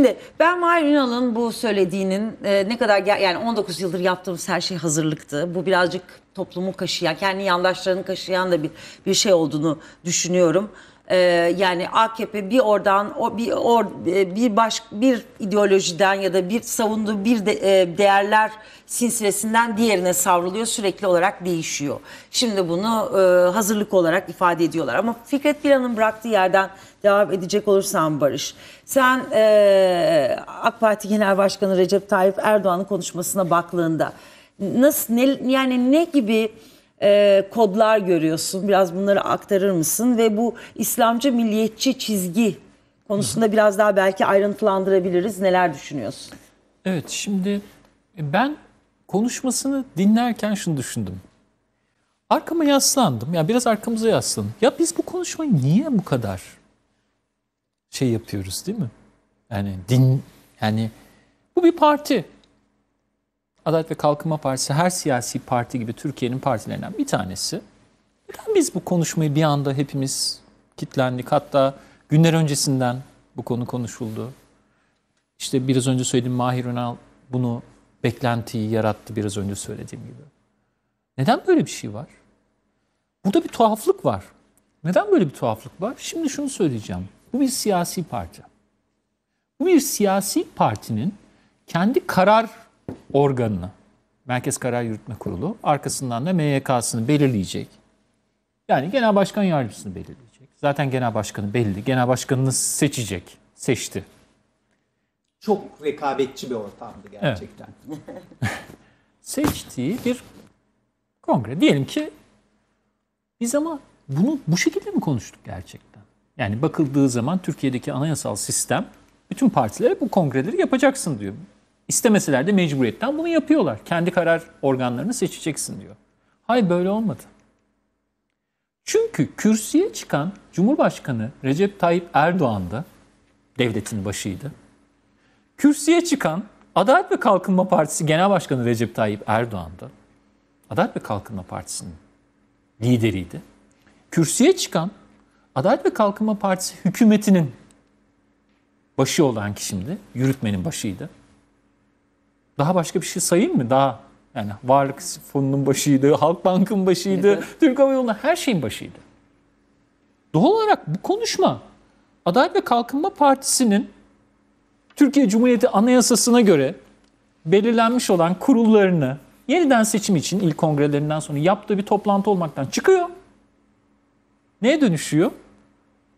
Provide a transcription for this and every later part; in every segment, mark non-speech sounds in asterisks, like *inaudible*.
Şimdi ben Mahir Ünal'ın bu söylediğinin e, ne kadar yani 19 yıldır yaptığımız her şey hazırlıktı. Bu birazcık toplumu kaşıyan, kendi yandaşlarını kaşıyan da bir, bir şey olduğunu düşünüyorum. Ee, yani AKP bir oradan bir or, e, bir baş bir ideolojiden ya da bir savunduğu bir de, e, değerler silsilesinden diğerine savruluyor sürekli olarak değişiyor. Şimdi bunu e, hazırlık olarak ifade ediyorlar ama Fikret Bilan'ın bıraktığı yerden devam edecek olursam Barış. Sen AK Parti Genel Başkanı Recep Tayyip Erdoğan'ın konuşmasına baktığında nasıl ne, yani ne gibi e, kodlar görüyorsun. Biraz bunları aktarır mısın? Ve bu İslamcı milliyetçi çizgi konusunda biraz daha belki ayrıntılandırabiliriz. Neler düşünüyorsun? Evet şimdi ben konuşmasını dinlerken şunu düşündüm. Arkama yaslandım. Ya yani biraz arkamıza yaslandım. Ya biz bu konuşmayı niye bu kadar şey yapıyoruz değil mi? Yani din yani bu bir parti. Adalet ve Kalkınma Partisi her siyasi parti gibi Türkiye'nin partilerinden bir tanesi. Neden biz bu konuşmayı bir anda hepimiz kitlendik? Hatta günler öncesinden bu konu konuşuldu. İşte biraz önce söylediğim Mahir Önal bunu beklentiyi yarattı biraz önce söylediğim gibi. Neden böyle bir şey var? Burada bir tuhaflık var. Neden böyle bir tuhaflık var? Şimdi şunu söyleyeceğim. Bu bir siyasi parti. Bu bir siyasi partinin kendi karar organını, Merkez Karar Yürütme Kurulu, arkasından da MYK'sını belirleyecek. Yani genel başkan yardımcısını belirleyecek. Zaten genel başkanı belli. Genel başkanını seçecek. Seçti. Çok rekabetçi bir ortamdı gerçekten. Evet. *laughs* Seçtiği bir kongre. Diyelim ki biz ama bunu bu şekilde mi konuştuk gerçekten? Yani bakıldığı zaman Türkiye'deki anayasal sistem bütün partilere bu kongreleri yapacaksın diyor. İstemeseler de mecburiyetten bunu yapıyorlar. Kendi karar organlarını seçeceksin diyor. Hayır böyle olmadı. Çünkü kürsüye çıkan Cumhurbaşkanı Recep Tayyip Erdoğan da devletin başıydı. Kürsüye çıkan Adalet ve Kalkınma Partisi Genel Başkanı Recep Tayyip Erdoğan da Adalet ve Kalkınma Partisi'nin lideriydi. Kürsüye çıkan Adalet ve Kalkınma Partisi hükümetinin başı olan kişimdi, yürütmenin başıydı. Daha başka bir şey sayayım mı? Daha yani Varlık Fonu'nun başıydı, Halkbank'ın başıydı, evet. Türk Hava yolunun her şeyin başıydı. Doğal olarak bu konuşma Adalet ve Kalkınma Partisi'nin Türkiye Cumhuriyeti Anayasası'na göre belirlenmiş olan kurullarını yeniden seçim için ilk kongrelerinden sonra yaptığı bir toplantı olmaktan çıkıyor. Neye dönüşüyor?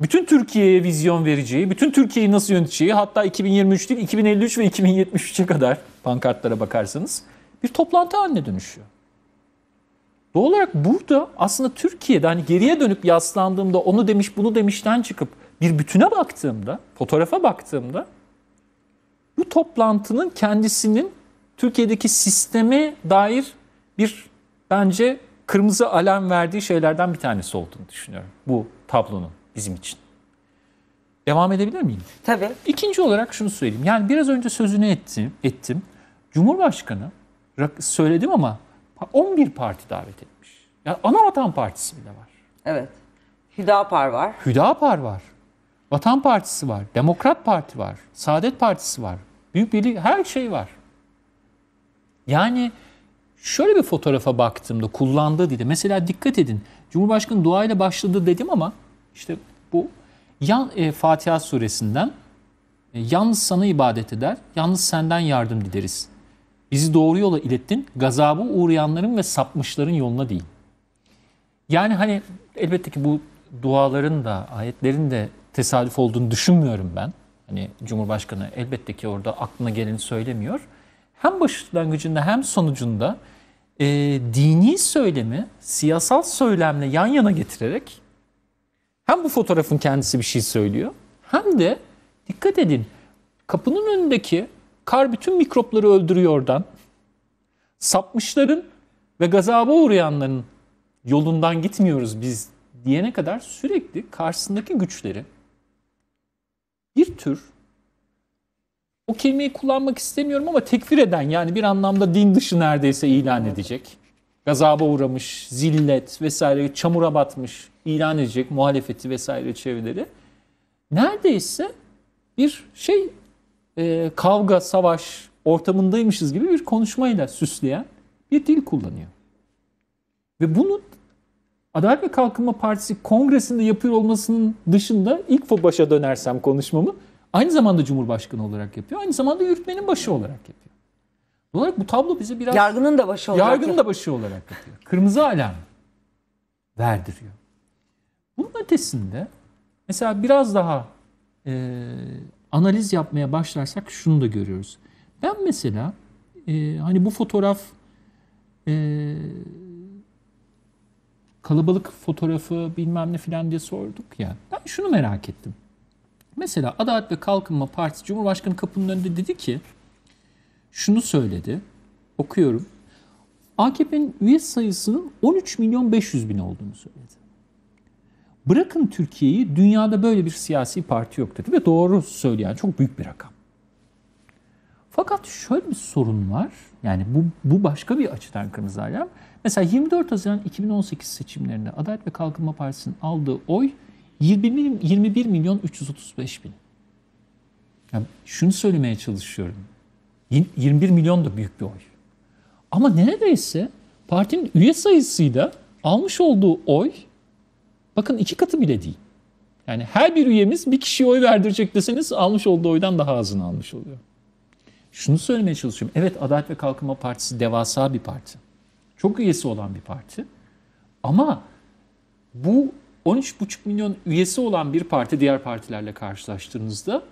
bütün Türkiye'ye vizyon vereceği, bütün Türkiye'yi nasıl yöneteceği hatta 2023 değil 2053 ve 2073'e kadar pankartlara bakarsanız bir toplantı haline dönüşüyor. Doğal olarak burada aslında Türkiye'de hani geriye dönüp yaslandığımda onu demiş bunu demişten çıkıp bir bütüne baktığımda, fotoğrafa baktığımda bu toplantının kendisinin Türkiye'deki sisteme dair bir bence kırmızı alarm verdiği şeylerden bir tanesi olduğunu düşünüyorum bu tablonun bizim için. Devam edebilir miyim? Tabii. İkinci olarak şunu söyleyeyim. Yani biraz önce sözünü ettim. ettim. Cumhurbaşkanı söyledim ama 11 parti davet etmiş. Yani ana vatan partisi bile var. Evet. Hüdapar var. Hüdapar var. Vatan Partisi var. Demokrat Parti var. Saadet Partisi var. Büyük Birlik her şey var. Yani şöyle bir fotoğrafa baktığımda kullandığı dili. Mesela dikkat edin. Cumhurbaşkanı duayla başladı dedim ama işte bu yan e, Fatiha suresinden e, yalnız sana ibadet eder, yalnız senden yardım dileriz. Bizi doğru yola ilettin, gazabı uğrayanların ve sapmışların yoluna değil. Yani hani elbette ki bu duaların da ayetlerin de tesadüf olduğunu düşünmüyorum ben. Hani Cumhurbaşkanı elbette ki orada aklına geleni söylemiyor. Hem başlangıcında hem sonucunda e, dini söylemi siyasal söylemle yan yana getirerek hem bu fotoğrafın kendisi bir şey söylüyor hem de dikkat edin kapının önündeki kar bütün mikropları öldürüyordan, Sapmışların ve gazaba uğrayanların yolundan gitmiyoruz biz diyene kadar sürekli karşısındaki güçleri bir tür o kelimeyi kullanmak istemiyorum ama tekfir eden yani bir anlamda din dışı neredeyse ilan edecek gazaba uğramış, zillet vesaire çamura batmış ilan edecek muhalefeti vesaire çevreleri. Neredeyse bir şey e, kavga, savaş ortamındaymışız gibi bir konuşmayla süsleyen bir dil kullanıyor. Ve bunu Adalet ve Kalkınma Partisi kongresinde yapıyor olmasının dışında ilk başa dönersem konuşmamı aynı zamanda Cumhurbaşkanı olarak yapıyor. Aynı zamanda yürütmenin başı olarak yapıyor. Dolayısıyla bu tablo bizi biraz... Yargının da başı olarak. Yargının da başı olarak yapıyor. Kırmızı alarm verdiriyor. Bunun ötesinde mesela biraz daha e, analiz yapmaya başlarsak şunu da görüyoruz. Ben mesela e, hani bu fotoğraf e, kalabalık fotoğrafı bilmem ne filan diye sorduk ya. Ben şunu merak ettim. Mesela Adalet ve Kalkınma Partisi Cumhurbaşkanı kapının önünde dedi ki şunu söyledi. Okuyorum. AKP'nin üye sayısının 13 milyon 500 bin olduğunu söyledi. Bırakın Türkiye'yi dünyada böyle bir siyasi parti yok dedi ve doğru söyleyen çok büyük bir rakam. Fakat şöyle bir sorun var. Yani bu, bu başka bir açıdan kırmızı alarm. Mesela 24 Haziran 2018 seçimlerinde Adalet ve Kalkınma Partisi'nin aldığı oy 21, 21 milyon 335 bin. Yani şunu söylemeye çalışıyorum. 21 milyon da büyük bir oy. Ama neredeyse partinin üye sayısıyla almış olduğu oy bakın iki katı bile değil. Yani her bir üyemiz bir kişiye oy verdirecek deseniz almış olduğu oydan daha azını almış oluyor. Şunu söylemeye çalışıyorum. Evet Adalet ve Kalkınma Partisi devasa bir parti. Çok üyesi olan bir parti. Ama bu 13,5 milyon üyesi olan bir parti diğer partilerle karşılaştığınızda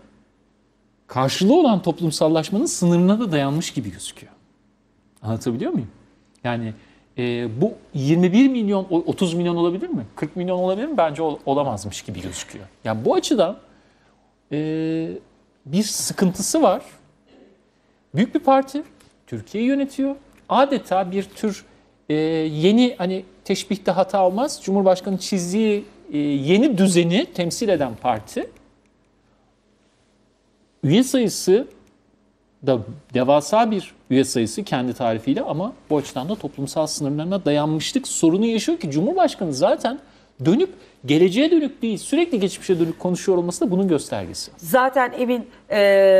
karşılığı olan toplumsallaşmanın sınırına da dayanmış gibi gözüküyor. Anlatabiliyor muyum? Yani e, bu 21 milyon, 30 milyon olabilir mi? 40 milyon olabilir mi? Bence ol, olamazmış gibi gözüküyor. Yani bu açıdan e, bir sıkıntısı var. Büyük bir parti Türkiye'yi yönetiyor. Adeta bir tür e, yeni hani teşbihte hata olmaz. Cumhurbaşkanı çizdiği e, yeni düzeni temsil eden parti üye sayısı da devasa bir üye sayısı kendi tarifiyle ama bu açıdan da toplumsal sınırlarına dayanmışlık sorunu yaşıyor ki Cumhurbaşkanı zaten dönüp geleceğe dönük değil sürekli geçmişe dönük konuşuyor olması da bunun göstergesi. Zaten Emin... Ee...